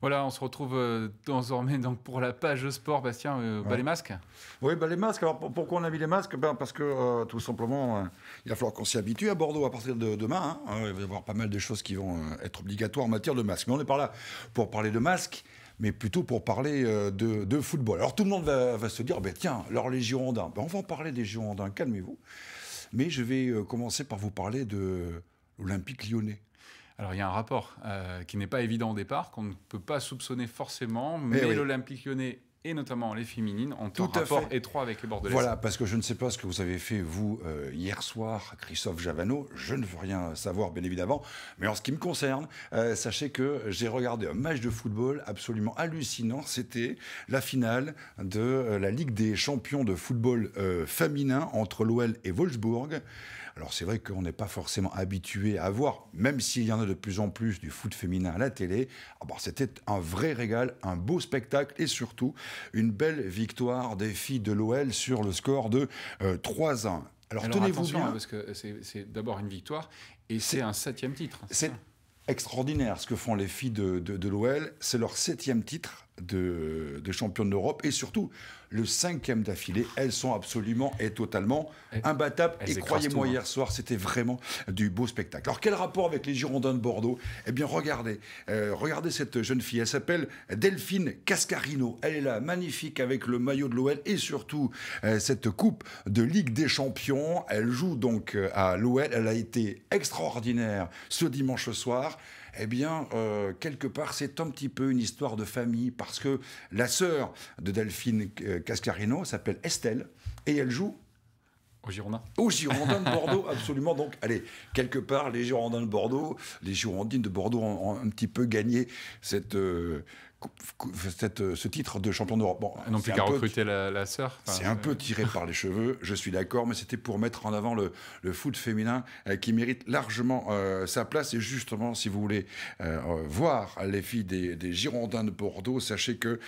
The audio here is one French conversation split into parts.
Voilà, on se retrouve euh, désormais donc pour la page sport, Bastien, euh, les masques. Oui, les masques. Alors pourquoi on a mis les masques ben, Parce que euh, tout simplement, il va falloir qu'on s'y habitue à Bordeaux à partir de demain. Hein. il va y avoir pas mal de choses qui vont être obligatoires en matière de masques. Mais on n'est pas là pour parler de masques mais plutôt pour parler de, football. Alors tout le monde va, va se dire, ben, tiens, alors les Girondins, ben, on va en parler des Girondins, calmez-vous. Mais je vais commencer par vous parler de l'Olympique lyonnais. Alors il y a un rapport euh, qui n'est pas évident au départ, qu'on ne peut pas soupçonner forcément, eh mais, l'Olympique lyonnais et notamment les féminines, ont Tout un rapport étroit avec les Bordelais. Voilà, parce que je ne sais pas ce que vous avez fait, vous, euh, hier soir, Christophe Javano, je ne veux rien savoir, bien évidemment, mais en ce qui me concerne, euh, sachez que j'ai regardé un match de football absolument hallucinant, c'était la finale de la Ligue des champions de football féminin entre l'OL et Wolfsburg. Alors c'est vrai qu'on n'est pas forcément habitué à voir, même s'il y en a de plus en plus du foot féminin à la télé, ah bah, c'était un vrai régal, un beau spectacle et surtout une belle victoire des filles de l'OL sur le score de 3-1. Euh, Alors, tenez-vous bien. Hein, parce que c'est d'abord une victoire et c'est un septième titre. C'est extraordinaire ce que font les filles de, de l'OL. C'est leur septième titre de, de championne d'Europe et surtout le cinquième d'affilée. Elles sont absolument et totalement imbattables. et croyez-moi, hein. hier soir, c'était vraiment du beau spectacle. Alors, quel rapport avec les Girondins de Bordeaux Eh bien, regardez, euh, regardez cette jeune fille. Elle s'appelle Delphine Cascarino. Elle est là, magnifique, avec le maillot de l'OL et surtout euh, cette coupe de Ligue des Champions. Elle joue donc euh, à l'OL. Elle a été extraordinaire ce dimanche soir eh bien, euh, quelque part, c'est un petit peu une histoire de famille, parce que la sœur de Delphine euh, Cascarino s'appelle Estelle, et elle joue au Girondin Au Girondin de Bordeaux, absolument. Donc, allez, quelque part, les Girondins de Bordeaux, les Girondines de Bordeaux ont, un petit peu gagné cette, euh, cette, ce titre de champion d'Europe. Bon, non plus qu'à recruter la, sœur. c'est euh, un peu tiré par les cheveux, je suis d'accord, mais c'était pour mettre en avant le, le foot féminin euh, qui mérite largement euh, sa place. Et justement, si vous voulez voir les filles des, Girondins de Bordeaux, sachez que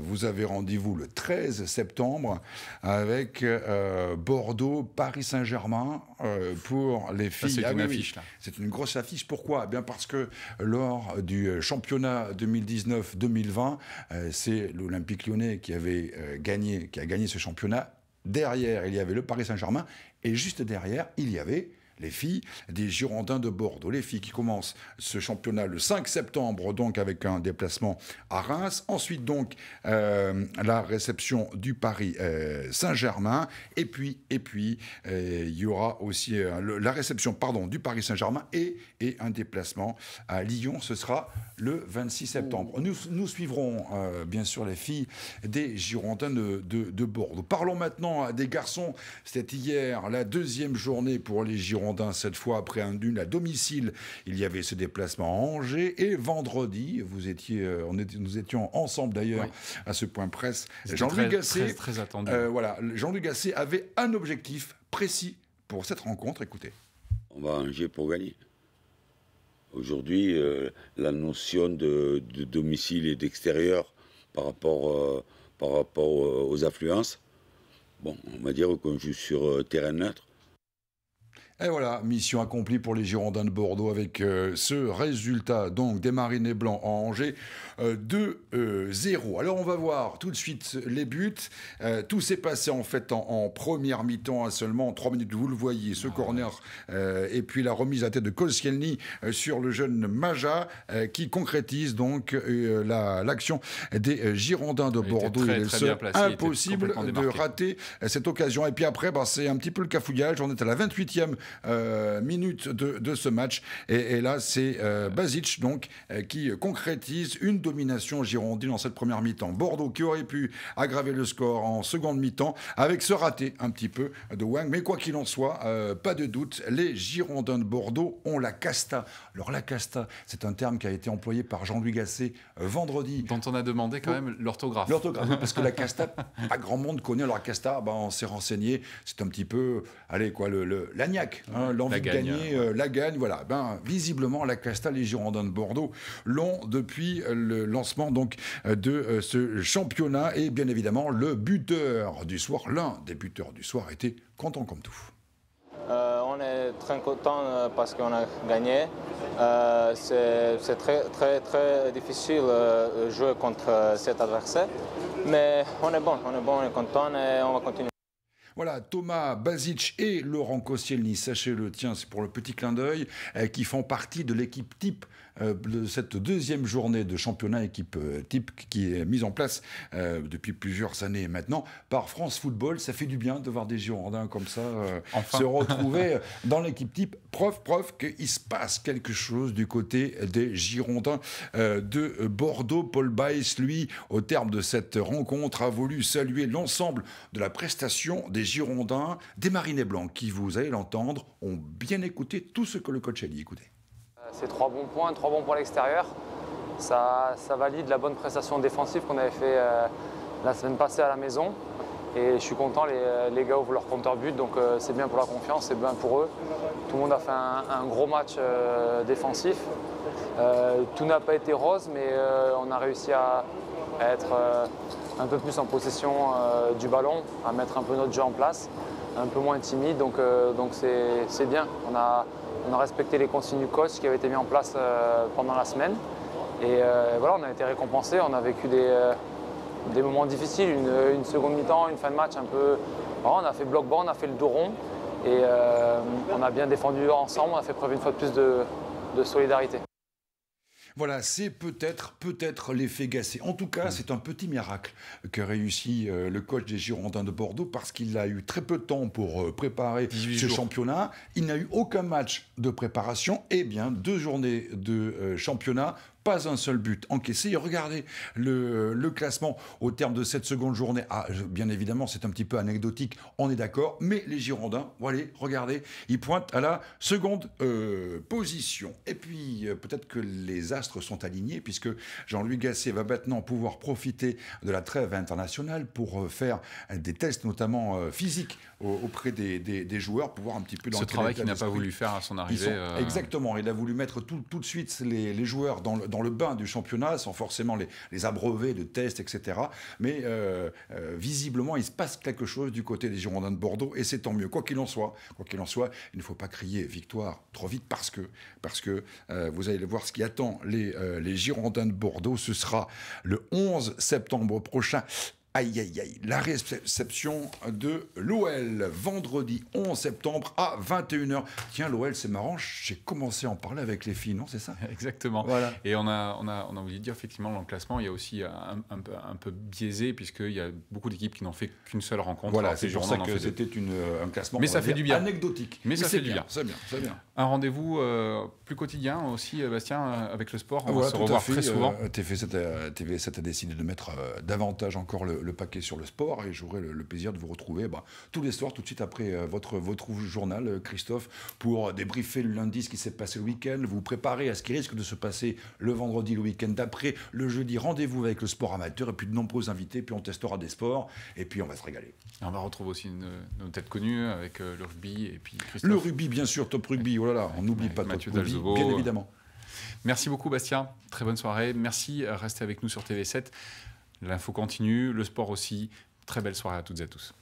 vous avez rendez-vous le 13 septembre avec Bordeaux, Paris Saint-Germain pour les filles. C'est ah une affiche, C'est une grosse affiche. Pourquoi eh bien Parce que lors du championnat 2019, 2019-2020, euh, c'est l'Olympique lyonnais qui avait euh, gagné, qui a gagné ce championnat. Derrière, il y avait le Paris Saint-Germain. Et juste derrière, il y avait les filles des Girondins de Bordeaux. Les filles qui commencent ce championnat le 5 septembre, donc avec un déplacement à Reims. Ensuite, donc, euh, la réception du Paris euh, Saint-Germain. Et puis, et puis, euh, il y aura aussi la réception, pardon, du Paris Saint-Germain et, et un déplacement à Lyon. Ce sera le 26 septembre. Nous, nous suivrons, bien sûr, les filles des Girondins de, de Bordeaux. Parlons maintenant des garçons. C'était hier la deuxième journée pour les Girondins cette fois après un nul à domicile. Il y avait ce déplacement à Angers. Et vendredi, vous étiez, euh, on nous étions ensemble d'ailleurs à ce point presse. jean luc Gasset, très, très euh, voilà, jean luc avait un objectif précis pour cette rencontre. Écoutez. On va à Angers pour gagner. Aujourd'hui, euh, la notion de, domicile et d'extérieur par rapport, par rapport aux affluences, bon, on va dire qu'on joue sur terrain neutre et voilà, mission accomplie pour les Girondins de Bordeaux avec euh, ce résultat donc des Marinés Blancs en Angers, 2-0. Euh, euh, Alors on va voir tout de suite les buts. tout s'est passé en fait en, première mi-temps à hein, seulement 3 minutes, vous le voyez, ce ah, corner et puis la remise à tête de Koscielny sur le jeune Maja qui concrétise donc l'action des Girondins de Bordeaux. impossible de rater cette occasion. Et puis après, bah, c'est un petit peu le cafouillage. On est à la 28e euh, minutes de, ce match. Et, là, c'est euh, Basic donc, euh, qui concrétise une domination girondine dans cette première mi-temps. Bordeaux qui aurait pu aggraver le score en seconde mi-temps avec ce raté un petit peu de Wang. Mais quoi qu'il en soit, pas de doute, les Girondins de Bordeaux ont la casta. Alors la casta, c'est un terme qui a été employé par Jean-Louis Gasset vendredi. Dont on a demandé quand même l'orthographe. L'orthographe, parce que la casta, pas grand monde connaît. Alors la casta, bah, on s'est renseigné, c'est un petit peu, allez quoi, le, le Hein, l'envie de gagner, euh, la gagne. Voilà. Eh ben, visiblement, la Casta, les Girondins de Bordeaux l'ont depuis euh, le lancement donc euh, de ce championnat. Et bien évidemment, le buteur du soir, l'un des buteurs du soir, était content comme tout. on est très content parce qu'on a gagné. c'est très, très, très difficile de jouer contre cet adversaire. Mais on est bon, on est bon, on est content et on va continuer. Voilà, Thomas Bazic et Laurent Koscielny, sachez-le, tiens, c'est pour le petit clin d'œil, euh, qui font partie de l'équipe type euh, de cette deuxième journée de championnat équipe euh, type qui est mise en place depuis plusieurs années maintenant par France Football. Ça fait du bien de voir des Girondins comme ça se retrouver dans l'équipe type. Preuve, preuve qu'il se passe quelque chose du côté des Girondins de Bordeaux. Paul Baïs, lui, au terme de cette rencontre, a voulu saluer l'ensemble de la prestation des Girondins des Marinés Blancs, qui, vous allez l'entendre, ont bien écouté tout ce que le coach a dit. Écoutez. Euh, c'est trois bons points, trois bons points à l'extérieur. Ça, ça, valide la bonne prestation défensive qu'on avait fait euh, la semaine passée à la maison. Et je suis content, les, euh, les gars ouvrent leur compteur but, donc c'est bien pour la confiance, c'est bien pour eux. Tout le monde a fait un, gros match défensif. tout n'a pas été rose, mais on a réussi à être un peu plus en possession euh, du ballon, à mettre un peu notre jeu en place, un peu moins timide. Donc euh, donc c'est bien. On a, on a respecté les consignes du coach qui avaient été mis en place euh, pendant la semaine. Et voilà, on a été récompensé. On a vécu des, des moments difficiles, une, une seconde mi-temps, une fin de match un peu. on a fait bloc bas, on a fait le dos rond. Et on a bien défendu ensemble, on a fait preuve une fois de plus de, de solidarité. Voilà, c'est peut-être peut-être l'effet Gassé. En tout cas, mm. c'est un petit miracle que réussit euh, le coach des Girondins de Bordeaux parce qu'il a eu très peu de temps pour euh, préparer ce championnat. Il n'a eu aucun match de préparation. Eh bien, deux journées de euh, championnat pas un seul but encaissé. Et regardez le, classement au terme de cette seconde journée. Ah, bien évidemment, c'est un petit peu anecdotique, on est d'accord, mais les Girondins, voilà, regardez, ils pointent à la seconde euh, position. Et puis, euh, peut-être que les astres sont alignés, puisque Jean-Louis Gasset va maintenant pouvoir profiter de la trêve internationale pour euh, faire des tests, notamment physiques, auprès des, joueurs, pour joueurs, un petit peu... Dans Ce travail qu'il n'a pas voulu faire à son arrivée. exactement, il a voulu mettre tout, de suite les joueurs dans le dans le bain du championnat sans forcément les, abreuver de tests, etc. Mais euh, euh, visiblement, il se passe quelque chose du côté des Girondins de Bordeaux et c'est tant mieux. Quoi qu'il en soit, quoi qu'il en soit, il ne faut pas crier victoire trop vite parce que, parce que euh, vous allez voir ce qui attend les, les Girondins de Bordeaux. Ce sera le 11 septembre prochain Aïe, aïe, aïe. La réception de l'OL, vendredi 11 septembre à 21h. Tiens, l'OL, c'est marrant, j'ai commencé à en parler avec les filles, non C'est ça Exactement. Et on a, on, a, on a de dire, effectivement, dans le classement, il y a aussi euh, un, peu, un peu biaisé, puisqu'il y a beaucoup d'équipes qui n'ont fait qu'une seule rencontre. Voilà, c'est pour ça que c'était euh, un classement Mais ça fait du bien. anecdotique. Mais, ça fait du bien. bien, bien. Un rendez-vous euh, plus quotidien aussi, Bastien, avec le sport. On va se revoir très souvent. Euh, TV7 a, décidé de mettre davantage encore le le paquet sur le sport et j'aurai le, plaisir de vous retrouver bah, tous les soirs, tout de suite après euh, votre, votre journal, euh, Christophe, pour débriefer le lundi ce qui s'est passé le week-end, vous préparer à ce qui risque de se passer le vendredi, le week-end d'après, le jeudi, rendez-vous avec le sport amateur et puis de nombreux invités, puis on testera des sports et puis on va se régaler. on va retrouver aussi nos têtes connues avec euh, le rugby et puis Christophe. Le rugby, bien sûr, top rugby, oh là là, on n'oublie pas Mathieu top rugby, bien évidemment. Merci beaucoup Bastien, très bonne soirée. Merci, restez avec nous sur TV7. L'info continue, le sport aussi. Très belle soirée à toutes et à tous.